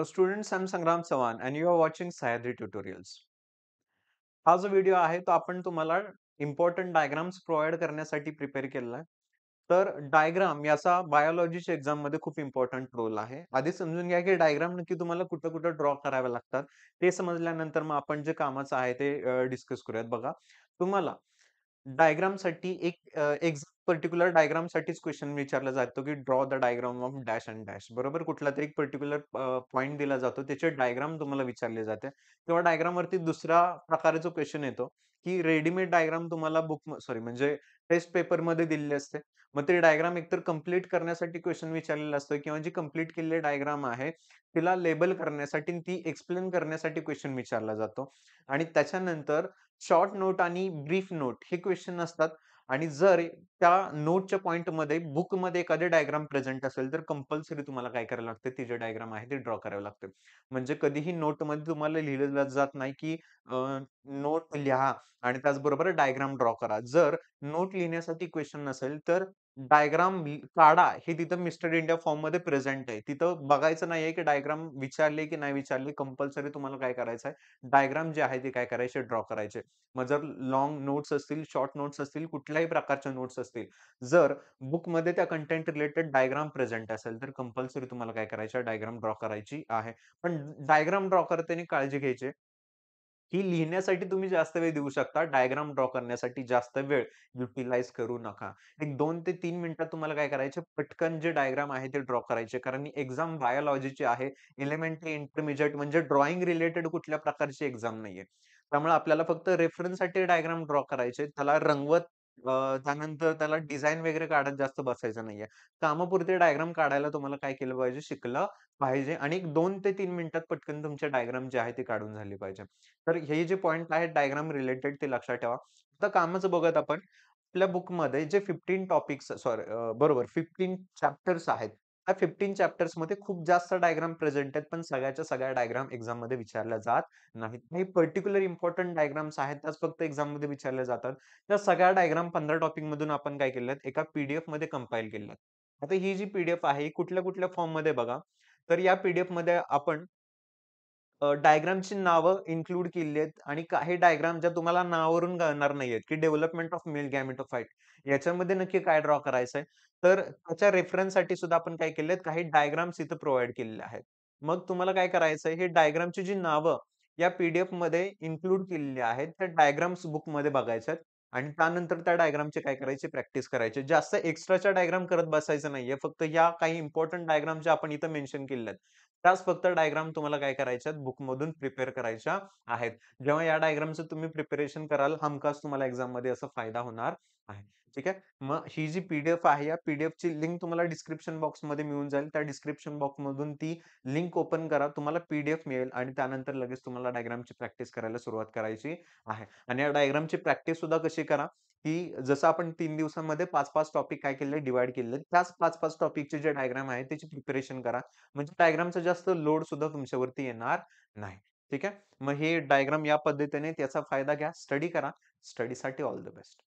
Hello students, I am Sangram Sawan and you are watching Sayadri Tutorials. हा जो video आहे तो आपण तुम्हाला इम्पॉर्टंट डायग्राम्स प्रोव्हाइड करण्यासाठी प्रिपेअर केलेला आहे तर डायग्राम याचा बायोलॉजीच्या मध्ये खूप इम्पॉर्टंट रोल आहे आधी समजून घ्या की डायग्राम नक्की तुम्हाला कुठं कुठं ड्रॉ करावे लागतात ते समजल्यानंतर मग आपण जे कामाचं आहे ते डिस्कस करूयात बघा तुम्हाला डायग्रामसाठी एक एक्झाम पर्टिक्युलर डायग्राम साठीच क्वेश्चन विचारला जातो की draw the diagram of dash and dash बरोबर कुठला तरी पर्टिक्युलर पॉईंट दिला जातो त्याचे डायग्राम तुम्हाला विचारले जाते किंवा डायग्राम वरती दुसरा प्रकारे जो क्वेश्चन येतो की रेडीमेड डायग्राम तुम्हाला बुक सॉरी म्हणजे टेस्ट पेपर मध्ये दिलेले असते मग ते डायग्राम एकतर कम्प्लीट करण्यासाठी क्वेश्चन विचारलेला असतो किंवा जी कम्प्लीट केलेले डायग्राम आहे तिला लेबल करण्यासाठी ती एक्सप्लेन करण्यासाठी क्वेश्चन विचारला जातो आणि त्याच्यानंतर शॉर्ट नोट आणि ब्रीफ नोट हे क्वेश्चन असतात आणि जर त्या नोटच्या पॉईंटमध्ये बुकमध्ये एखादे डायग्राम प्रेझेंट असेल तर कंपल्सरी तुम्हाला काय करावं लागतं ते जे डायग्राम आहे ते ड्रॉ करावे लागतं म्हणजे कधीही नोटमध्ये तुम्हाला लिहिलं जात नाही की नोट लिहा आणि त्याचबरोबर डायग्राम ड्रॉ करा जर नोट लिहिण्यासाठी क्वेश्चन नसेल तर डायग्राम काढा हे तिथं मिस्टर इंडिया फॉर्म मध्ये प्रेझेंट आहे तिथं बघायचं नाहीये की डायग्राम विचारले की नाही विचारले कंपल्सरी तुम्हाला काय करायचं आहे डायग्राम जे आहे ते काय करायचे ड्रॉ करायचे मग जर लॉंग नोट्स असतील शॉर्ट नोट्स असतील कुठल्याही प्रकारच्या नोट्स असतील जर बुकमध्ये त्या कंटेंट रिलेटेड डायग्राम प्रेझेंट असेल तर कंपल्सरी तुम्हाला काय करायचं डायग्राम ड्रॉ करायची आहे पण डायग्राम ड्रॉ करताना काळजी घ्यायची ही लिहिण्यासाठी तुम्ही जास्त वेळ देऊ शकता डायग्राम ड्रॉ करण्यासाठी जास्त वेळ युटिलाइज करू नका एक दोन ते तीन मिनिटात तुम्हाला काय करायचे पटकन जे डायग्राम आहे ते ड्रॉ करायचे कारण एक्झाम बायोलॉजीची आहे एलिमेंटरी इंटरमिजिएट म्हणजे ड्रॉइंग रिलेटेड कुठल्या प्रकारची एक्झाम नाहीये त्यामुळे आपल्याला फक्त रेफरन्ससाठी डायग्राम ड्रॉ करायचे त्याला रंगवत त्यानंतर त्याला डिझाईन वगैरे काढत जास्त बसायचं नाहीये. कामापुरते डायग्राम काढायला तुम्हाला काय केलं पाहिजे शिकलं पाहिजे आणि एक 2 ते तीन मिनिटात पटकन तुमचे डायग्राम जे आहे ते काढून झाले पाहिजे. तर हे जे पॉइंट आहेत डायग्राम रिलेटेड ते लक्षात ठेवा. आता कामच बघत आपण. आपल्या बुकमध्ये जे फिफ्टीन टॉपिक्स सॉरी बरोबर फिफ्टीन चॅप्टर्स आहेत. ह्या फिफ्टीन चॅप्टर्स मध्ये खूप जास्त डायग्राम प्रेझेंट आहेत पण सगळ्याच्या सगळ्या डायग्राम एक्झाम मध्ये विचारल्या जात नाहीत काही पर्टिक्युलर इम्पॉर्टंट डायग्राम्स आहेत त्याच फक्त एक्झाम मध्ये विचारल्या जातात त्या सगळ्या डायग्राम पंधरा टॉपिक मधून आपण काय केल्यात एका पीडीएफ मध्ये कंपाईल केल्यात आता ही जी पीडीएफ आहे कुठल्या कुठल्या फॉर्म मध्ये बघा तर या पीडीएफ मध्ये आपण डायग्रामची नावं इन्क्लूड केली आहेत आणि काही डायग्राम ज्या तुम्हाला नावावरून कळणार आहेत की डेव्हलपमेंट ऑफ मेल फाईट याच्यामध्ये नक्की काय ड्रॉ करायचं आहे तर त्याच्या रेफरन्ससाठी सुद्धा आपण काय केले आहेत काही डायग्राम्स इथं प्रोव्हाइड केलेले आहेत मग तुम्हाला काय करायचं आहे हे डायग्रामची जी नावं या पीडीएफ मध्ये इन्क्लूड केलेली आहेत त्या डायग्राम्स बुक मध्ये बघायच्या आहेत आणि त्यानंतर त्या डायग्रामचे काय करायचे प्रॅक्टिस करायचे जास्त एक्स्ट्राच्या डायग्राम करत बसायचं नाहीये फक्त या काही इम्पॉर्टंट डायग्राम ज्या आपण इथं मेन्शन केल्या आहेत त्याच फक्त डायग्राम तुम्हाला काय करायच्या बुकमधून प्रिपेअर करायच्या आहेत जेव्हा या डायग्रामचं तुम्ही प्रिपरेशन कराल हमखास तुम्हाला एक्झाम मध्ये असा फायदा होणार आहे ठीक आहे मग ही जी पीडीएफ आहे या ची लिंक तुम्हाला डिस्क्रिप्शन बॉक्समध्ये मिळून जाईल त्या डिस्क्रिप्शन बॉक्स मधून ती लिंक ओपन करा तुम्हाला पीडीएफ मिळेल आणि त्यानंतर लगेच तुम्हाला डायग्रामची प्रॅक्टिस करायला सुरुवात करायची आहे आणि या डायग्रामची प्रॅक्टिस सुद्धा कशी करा की जसं आपण तीन दिवसांमध्ये पाच पाच टॉपिक काय केले डिवाइड केले त्याच पाच पाच टॉपिकचे जे डायग्राम आहे त्याची प्रिपरेशन करा म्हणजे डायग्रामचा जास्त लोड सुद्धा तुमच्यावरती येणार नाही ठीक आहे मग हे डायग्राम या पद्धतीने त्याचा फायदा घ्या स्टडी करा स्टडीसाठी ऑल द बेस्ट